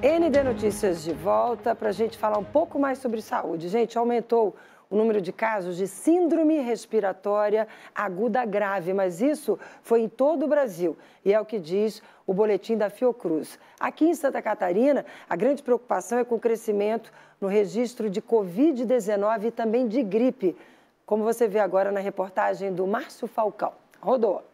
ND Notícias de volta para a gente falar um pouco mais sobre saúde. Gente, aumentou o número de casos de síndrome respiratória aguda grave, mas isso foi em todo o Brasil e é o que diz o boletim da Fiocruz. Aqui em Santa Catarina, a grande preocupação é com o crescimento no registro de Covid-19 e também de gripe, como você vê agora na reportagem do Márcio Falcão. Rodou.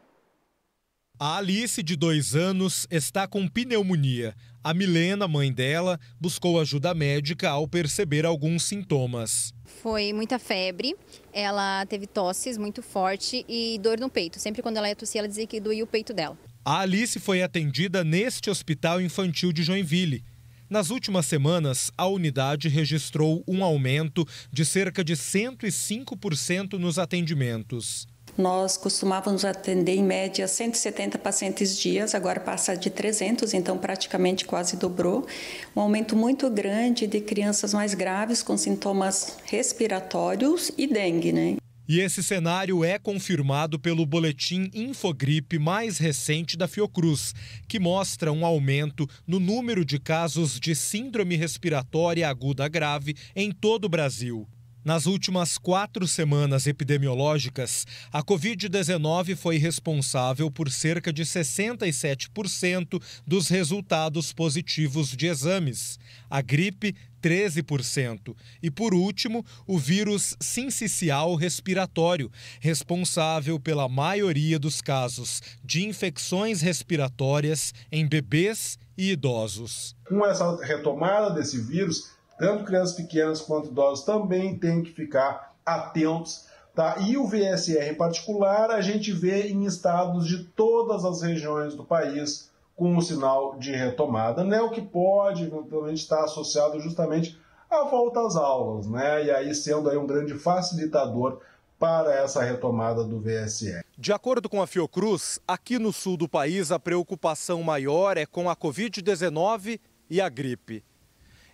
A Alice, de dois anos, está com pneumonia. A Milena, mãe dela, buscou ajuda médica ao perceber alguns sintomas. Foi muita febre, ela teve tosses muito forte e dor no peito. Sempre quando ela ia tossir, ela dizia que doía o peito dela. A Alice foi atendida neste Hospital Infantil de Joinville. Nas últimas semanas, a unidade registrou um aumento de cerca de 105% nos atendimentos. Nós costumávamos atender em média 170 pacientes dias, agora passa de 300, então praticamente quase dobrou. Um aumento muito grande de crianças mais graves com sintomas respiratórios e dengue, né? E esse cenário é confirmado pelo boletim Infogripe mais recente da Fiocruz, que mostra um aumento no número de casos de síndrome respiratória aguda grave em todo o Brasil. Nas últimas quatro semanas epidemiológicas, a Covid-19 foi responsável por cerca de 67% dos resultados positivos de exames. A gripe, 13%. E, por último, o vírus sincicial respiratório, responsável pela maioria dos casos de infecções respiratórias em bebês e idosos. Com essa retomada desse vírus, tanto crianças pequenas quanto idosos também têm que ficar atentos. Tá? E o VSR em particular, a gente vê em estados de todas as regiões do país com o sinal de retomada, né? o que pode eventualmente estar associado justamente à volta às aulas, né? e aí sendo aí um grande facilitador para essa retomada do VSR. De acordo com a Fiocruz, aqui no sul do país a preocupação maior é com a Covid-19 e a gripe.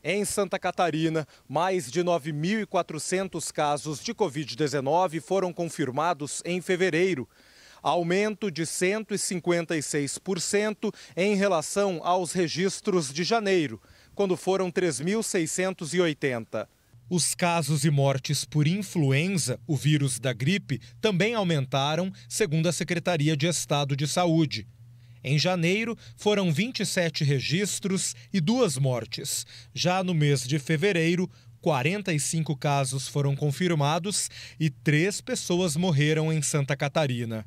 Em Santa Catarina, mais de 9.400 casos de Covid-19 foram confirmados em fevereiro aumento de 156% em relação aos registros de janeiro, quando foram 3.680. Os casos e mortes por influenza, o vírus da gripe, também aumentaram, segundo a Secretaria de Estado de Saúde. Em janeiro, foram 27 registros e duas mortes. Já no mês de fevereiro, 45 casos foram confirmados e três pessoas morreram em Santa Catarina.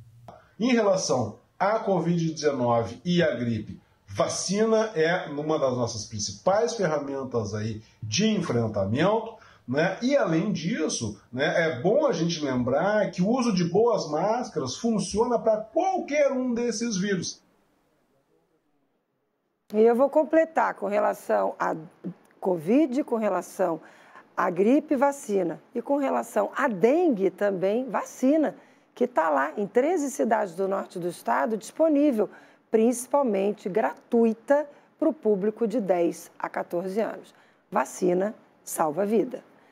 Em relação à Covid-19 e à gripe, vacina é uma das nossas principais ferramentas aí de enfrentamento. Né? E além disso, né, é bom a gente lembrar que o uso de boas máscaras funciona para qualquer um desses vírus. E eu vou completar com relação à Covid, com relação à gripe, vacina. E com relação à dengue também, vacina, que está lá em 13 cidades do norte do estado disponível, principalmente gratuita para o público de 10 a 14 anos. Vacina salva vida.